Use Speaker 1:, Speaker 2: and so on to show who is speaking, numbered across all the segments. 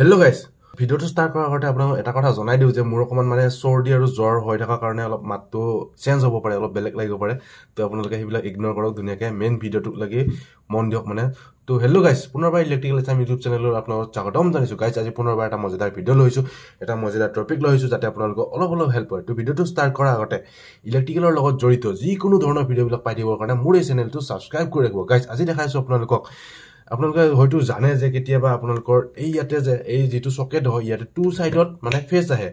Speaker 1: hello' guys ভিডিঅ'টো start কৰাৰ আগতে আপোনাক এটা কথা জনাই দিওঁ যে মোৰ অকণমান মানে চৰ্দি আৰু জ্বৰ হৈ থকাৰ কাৰণে অলপ মাতটো চেঞ্জ হ'ব পাৰে অলপ বেলেগ লাগিব পাৰে তো আপোনালোকে সেইবিলাক ইগন'ৰ কৰক ধুনীয়াকৈ মেইন ভিডিঅ'টোক লাগি মন দিয়ক মানে তো হেল্ল' গাইজ পুনৰবাৰ ইলেক্ট্ৰিকেল এছাম ইউটিউব চেনেলত আপোনালোকক স্বাগতম জানিছোঁ গাইজ আজি পুনৰবাৰ এটা মজাদাৰ ভিডিঅ' লৈছোঁ এটা মজাদাৰ টপিক লৈছোঁ যাতে আপোনালোকক অলপ অলপ হেল্প হয় তো ভিডিঅ'টো ষ্টাৰ্ট কৰাৰ আগতে ইলেক্ট্ৰিকেলৰ লগত জড়িত যিকোনো ধৰণৰ ভিডিঅ'বিলাক পাই দিবৰ কাৰণে মোৰ এই চেনেলটো ছাবস্ক্ৰাইব কৰি ৰাখিব গাইজ আজি দেখাইছোঁ আপোনালোকক আপোনালোকে হয়তো জানে যে কেতিয়াবা আপোনালোকৰ এই ইয়াতে যে এই যিটো চকেট হয় ইয়াতে টু চাইডত মানে ফেচ আহে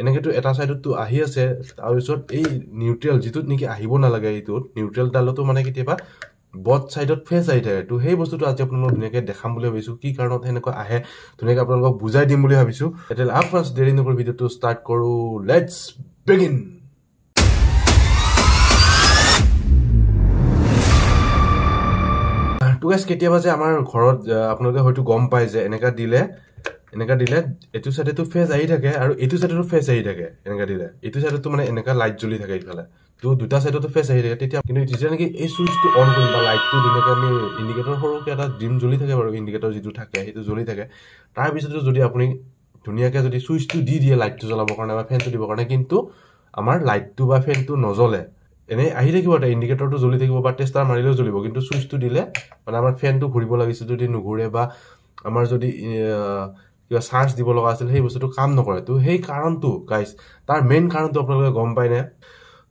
Speaker 1: এনেকেতো এটা ছাইডততো আহি আছে তাৰপিছত এই নিউট্ৰেল যিটোত নেকি আহিব নালাগে এইটোত নিউট্ৰেলডালতো মানে কেতিয়াবা বট চাইডত ফেচ আহি থাকে ত' সেই বস্তুটো আজি আপোনালোকক ধুনীয়াকৈ দেখাম বুলি ভাবিছোঁ কি কাৰণত সেনেকুৱা আহে ধুনীয়াকৈ আপোনালোকক বুজাই দিম বুলি ভাবিছোঁ এতিয়া আপ ফাৰ্ষ্ট দেৰি নকৰি ভিডিঅ'টো ষ্টাৰ্ট কৰোঁ লেটছ বেগিন ৰিকুৱেষ্ট কেতিয়াবা যে আমাৰ ঘৰত আপোনালোকে হয়তো গম পায় যে এনেকা দিলে এনেকুৱা দিলে এইটো চাইডেতো ফেচ আহি থাকে আৰু এইটো চাইডতো ফেচ আহি থাকে এনেকা দিলে এইটো চাইডতো মানে এনেকা লাইট জ্বলি থাকে ইফালে তো দুটা চাইডতো ফেচ আহি থাকে তেতিয়া কিন্তু যেতিয়া নেকি এই চুইচটো অন কৰিম বা লাইটটো ধুনীয়াকে আমি ইণ্ডিকেটৰ সৰুকে এটা ডিম জ্বলি থাকে বাৰু ইণ্ডিকেটৰ যিটো থাকে সেইটো জ্বলি থাকে তাৰপিছতো যদি আপুনি ধুনীয়াকে যদি চুইচটো দি দিয়ে লাইটটো জ্বলাবৰ কাৰণে বা ফেনটো দিবৰ কাৰণে কিন্তু আমাৰ লাইটটো বা ফেনটো নজ্বলে এনেই আহি থাকিব তাৰ ইণ্ডিকেটৰটো জ্বলি থাকিব বা টেষ্টাৰ মাৰিলেও জ্বলিব কিন্তু চুইচটো দিলে মানে আমাৰ ফেনটো ঘূৰিব লাগিছিল যদি নুঘূৰে বা আমাৰ যদি কিবা চাৰ্জ দিব লগা আছিল সেই বস্তুটো কাম নকৰে তো সেই কাৰণটো গাইজ তাৰ মেইন কাৰণটো আপোনালোকে গম পাইনে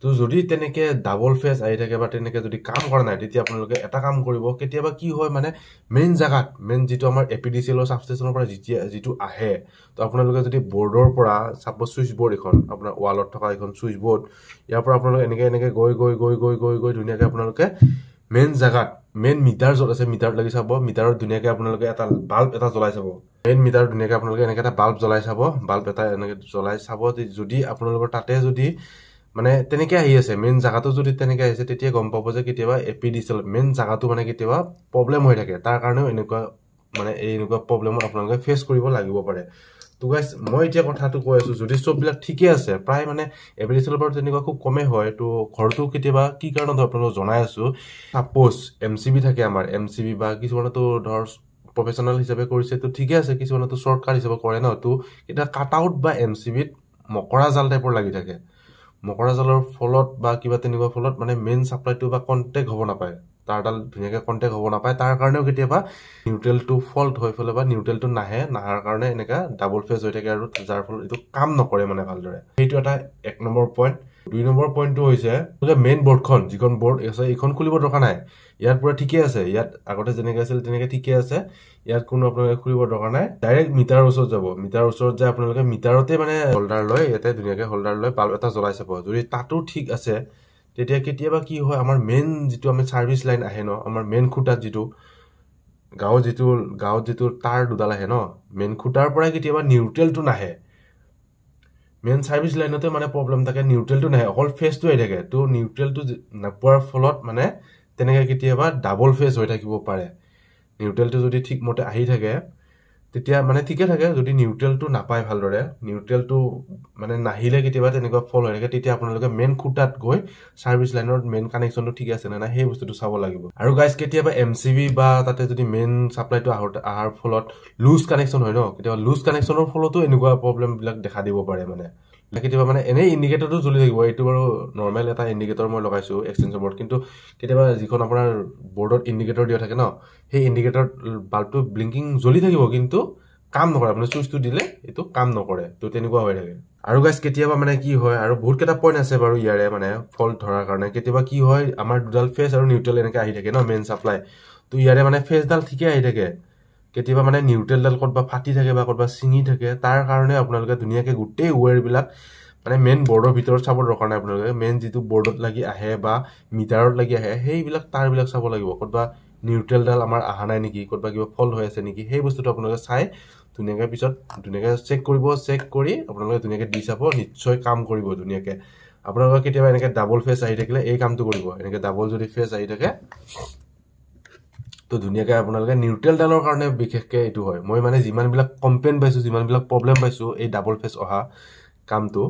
Speaker 1: তো যদি তেনেকে ডাবল ফেচ আহি থাকে বা তেনেকে যদি কাম কৰা নাই তেতিয়া আপোনালোকে এটা কাম কৰিব কেতিয়াবা কি হয় মানে মেইন জাগাত মেইন যিটো আমাৰ এ পি ডি চি এলৰ ছাবষ্টেচনৰ পৰা যেতিয়া যিটো আহে তো আপোনালোকে যদি বৰ্ডৰ পৰা চাপ'জ ছুইচ বৰ্ড এখন আপোনাৰ ৱালত থকা এখন ছুইচ বৰ্ড ইয়াৰ পৰা আপোনালোকে এনেকে এনেকে গৈ গৈ গৈ গৈ গৈ গৈ ধুনীয়াকে আপোনালোকে মেইন জাগাত মেইন মিটাৰ য'ত আছে মিটাৰত লাগি চাব মিটাৰত ধুনীয়াকে আপোনালোকে এটা বাল্ব এটা জ্বলাই চাব মেইন মিটাৰত ধুনীয়াকে আপোনালোকে এনেকে এটা বাল্ব জ্বলাই চাব বাল্ব এটা এনেকে জ্বলাই চাব যদি আপোনালোকৰ তাতে যদি মানে তেনেকৈ আহি আছে মেইন জেগাটো যদি তেনেকৈ আহিছে তেতিয়া গম পাব যে কেতিয়াবা এপিডিচিয়েল মেইন জেগাটো মানে কেতিয়াবা প্ৰব্লেম হৈ থাকে তাৰ কাৰণেও এনেকুৱা মানে এনেকুৱা প্ৰব্লেম আপোনালোকে ফেচ কৰিব লাগিব পাৰে তো গাইজ মই এতিয়া কথাটো কৈ আছোঁ যদি চববিলাক ঠিকে আছে প্ৰায় মানে এপিডিচিয়েল বাৰু তেনেকুৱা খুব কমেই হয় তো ঘৰটো কেতিয়াবা কি কাৰণত আপোনালোকক জনাই আছোঁ চাপ'জ এম চি বি থাকে আমাৰ এম চি বি বা কিছুমানেতো ধৰ প্ৰফেচনেল হিচাপে কৰিছে তো ঠিকে আছে কিছুমানেতো চৰ্টকাট হিচাপে কৰে ন তো এতিয়া কাট আউট বা এম চি বিত মকৰা জাল টাইপৰ লাগি থাকে মকৰা জালৰ ফলত বা কিবা তেনেকুৱা ফলত মানে মেইন ছাপ্লাইটো বা কণ্টেক হ'ব নাপায় তাৰডাল ধুনীয়াকৈ কণ্টেক হ'ব নাপায় তাৰ কাৰণেও কেতিয়াবা নিউট্ৰেলটো ফল্ট হৈ ফেলে বা নিউট্ৰেলটো নাহে নাহাৰ কাৰণে এনেকুৱা ডাবল ফেজ হৈ থাকে আৰু যাৰ ফলত এইটো কাম নকৰে মানে ভালদৰে সেইটো এটা এক নম্বৰ পইণ্ট দুই নম্বৰ পইণ্টটো হৈছে যে মেইন বৰ্ডখন যিখন বৰ্ড আছে এইখন খুলিব দৰকাৰ নাই ইয়াত পূৰা ঠিকে আছে ইয়াত আগতে যেনেকে আছিল তেনেকে ঠিকে আছে ইয়াত কোনো আপোনালোকে খুলিব দৰকাৰ নাই ডাইৰেক্ট মিটাৰৰ ওচৰত যাব মিটাৰ ওচৰত যায় আপোনালোকে মিটাৰতে মানে হোল্ডাৰ লয় ইয়াতে ধুনীয়াকৈ হোল্ডাৰ লৈ বাল্ব এটা জ্বলাই চাব যদি তাতো ঠিক আছে তেতিয়া কেতিয়াবা কি হয় আমাৰ মেইন যিটো আমি চাৰ্ভিচ লাইন আহে ন আমাৰ মেইন খুটাত যিটো গাঁৱৰ যিটো গাঁৱত যিটো তাৰ দুডাল আহে ন মেইন খুঁটাৰ পৰাই কেতিয়াবা নিউট্ৰেলটো নাহে মেইন চাৰ্ভিছ লাইনতে মানে প্ৰব্লেম থাকে নিউট্ৰেলটো নাহে অকল ফেজটো আহি থাকে তো নিউট্ৰেলটো নোপোৱাৰ ফলত মানে তেনেকৈ কেতিয়াবা ডাবল ফেজ হৈ থাকিব পাৰে নিউট্ৰেলটো যদি ঠিকমতে আহি থাকে তেতিয়া মানে ঠিকে থাকে যদি নিউট্ৰেলটো নাপায় ভালদৰে নিউট্ৰেলটো মানে নাহিলে কেতিয়াবা তেনেকুৱা ফল হৈ থাকে তেতিয়া আপোনালোকে মেইন খুটাত গৈ ছাৰ্ভিচ লাইনৰ মেইন কানেকশ্যনটো ঠিকে আছে নে নাই সেই বস্তুটো চাব লাগিব আৰু গাইজ কেতিয়াবা এম চি বি বা তাতে যদি মেইন চাপ্লাইটো আহোঁতে অহাৰ ফলত লুজ কানেকশ্যন হয় ন কেতিয়াবা লুজ কানেকশ্যনৰ ফলতো এনেকুৱা প্ৰব্লেমবিলাক দেখা দিব পাৰে মানে বা কেতিয়াবা মানে এনেই ইণ্ডিকেটৰটো জ্বলি থাকিব এইটো বাৰু নৰ্মেল এটা ইণ্ডিকেটৰ মই লগাইছোঁ এক্সটেঞ্চন বৰ্ড কিন্তু কেতিয়াবা যিখন আপোনাৰ বৰ্ডত ইণ্ডিকেটৰ দিয়া থাকে ন সেই ইণ্ডিকেটৰ বাল্বটো ব্লিংকিং জ্বলি থাকিব কিন্তু কাম নকৰে মানে চুইচটো দিলে এইটো কাম নকৰে তো তেনেকুৱা হৈ থাকে আৰু গাইছ কেতিয়াবা মানে কি হয় আৰু বহুত কেইটা পইণ্ট আছে বাৰু ইয়াৰে মানে ফল ধৰাৰ কাৰণে কেতিয়াবা কি হয় আমাৰ দুডাল ফেচ আৰু নিউট্ৰেল এনেকৈ আহি থাকে ন মেইন চাপ্লাই তো ইয়াৰে মানে ফেচডাল ঠিকে আহি থাকে কেতিয়াবা মানে নিউট্ৰেলডাল ক'ৰবাত ফাটি থাকে বা ক'ৰবাত ছিঙি থাকে তাৰ কাৰণে আপোনালোকে ধুনীয়াকৈ গোটেই ৱেৰবিলাক মানে মেইন বৰ্ডৰ ভিতৰত চাব দৰকাৰ নাই আপোনালোকে মেইন যিটো বৰ্ডত লাগি আহে বা মিটাৰত লাগি আহে সেইবিলাক তাঁৰবিলাক চাব লাগিব ক'ৰবাত নিউট্ৰেলডাল আমাৰ অহা নাই নেকি ক'ৰবাত কিবা ফল হৈ আছে নেকি সেই বস্তুটো আপোনালোকে চাই ধুনীয়াকৈ পিছত ধুনীয়াকৈ চেক কৰিব চেক কৰি আপোনালোকে ধুনীয়াকৈ দি চাব নিশ্চয় কাম কৰিব ধুনীয়াকৈ আপোনালোকৰ কেতিয়াবা এনেকৈ ডাবল ফেচ আহি থাকিলে এই কামটো কৰিব এনেকৈ ডাবল যদি ফেচ আহি থাকে তো ধুনীয়াকৈ আপোনালোকে নিউট্ৰেল ডালৰ কাৰণে বিশেষকৈ এইটো হয় মই মানে যিমানবিলাক কমপ্লেইন পাইছোঁ যিমানবিলাক প্ৰব্লেম পাইছোঁ এই ডাবল ফেচ অহা কামটো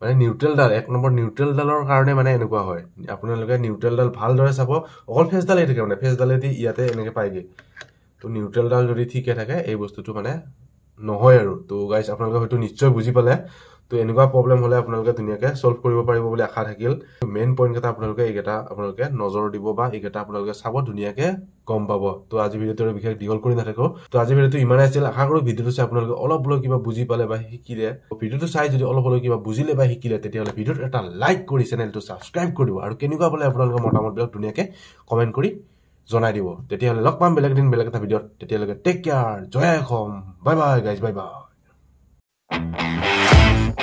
Speaker 1: মানে নিউট্ৰেলডাল এক নম্বৰ নিউট্ৰেল ডালৰ কাৰণে মানে এনেকুৱা হয় আপোনালোকে নিউট্ৰেলডাল ভালদৰে চাব অকল ফেচডালেই থাকে মানে ফেচডালেদি ইয়াতে এনেকৈ পায়গৈ তো নিউট্ৰেলডাল যদি ঠিকে থাকে এই বস্তুটো মানে নহয় আৰু তো গাইছ আপোনালোকে হয়তো নিশ্চয় বুজি পালে তো এনেকুৱা প্ৰব্লেম হ'লে আপোনালোকে ধুনীয়াকে চল্ভ কৰিব পাৰিব বুলি আশা থাকিল মেইন পইণ্টকেইটা আপোনালোকে এইকেইটা আপোনালোকে নজৰ দিব বা এইকেইটা আপোনালোকে চাব ধুনীয়াকে গম পাব তো আজি ভিডিঅ'টো বিশেষ দীঘল কৰি নাথাকো তো আজি ভিডিঅ'টো ইমানেই আছিল আশা কৰোঁ ভিডিঅ'টো চাই আপোনালোকে অলপ হ'লেও কিবা বুজি পালে বা শিকিলে ভিডিঅ'টো চাই যদি অলপ হ'লেও কিবা বুজিলে বা শিকিলে তেতিয়াহ'লে ভিডিঅ'টো এটা লাইক কৰি চেনেলটো ছাবস্ক্ৰাইব দিব আৰু কেনেকুৱা পালে আপোনালোকে মতামতবিলাক ধুনীয়াকে কমেণ্ট কৰি জনাই দিব তেতিয়াহ'লে লগ পাম বেলেগ এদিন বেলেগ এটা ভিডিঅ'ত তেতিয়ালৈকে টেক কেয়াৰ জয় Assam bye bye guys bye বাই